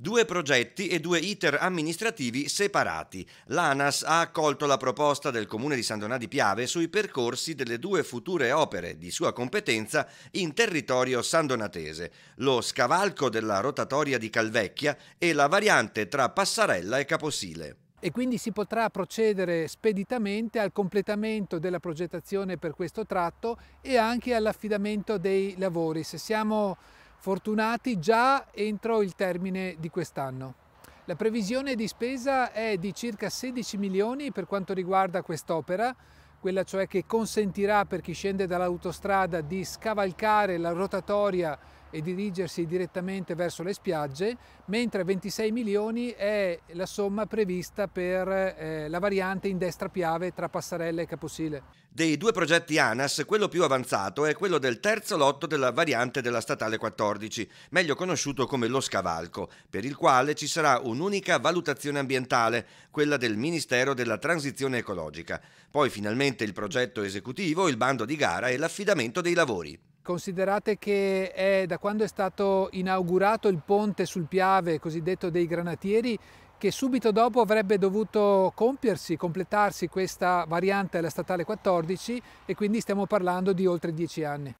Due progetti e due iter amministrativi separati. L'ANAS ha accolto la proposta del comune di San Donà di Piave sui percorsi delle due future opere di sua competenza in territorio sandonatese, lo scavalco della rotatoria di Calvecchia e la variante tra Passarella e Caposile e quindi si potrà procedere speditamente al completamento della progettazione per questo tratto e anche all'affidamento dei lavori. Se siamo fortunati già entro il termine di quest'anno. La previsione di spesa è di circa 16 milioni per quanto riguarda quest'opera, quella cioè che consentirà per chi scende dall'autostrada di scavalcare la rotatoria e dirigersi direttamente verso le spiagge, mentre 26 milioni è la somma prevista per eh, la variante in destra Piave tra Passarella e Caposile. Dei due progetti ANAS, quello più avanzato è quello del terzo lotto della variante della statale 14, meglio conosciuto come lo Scavalco, per il quale ci sarà un'unica valutazione ambientale, quella del Ministero della Transizione Ecologica. Poi finalmente il progetto esecutivo, il bando di gara e l'affidamento dei lavori. Considerate che è da quando è stato inaugurato il ponte sul Piave, cosiddetto dei Granatieri, che subito dopo avrebbe dovuto compiersi, completarsi questa variante alla statale 14 e quindi stiamo parlando di oltre dieci anni.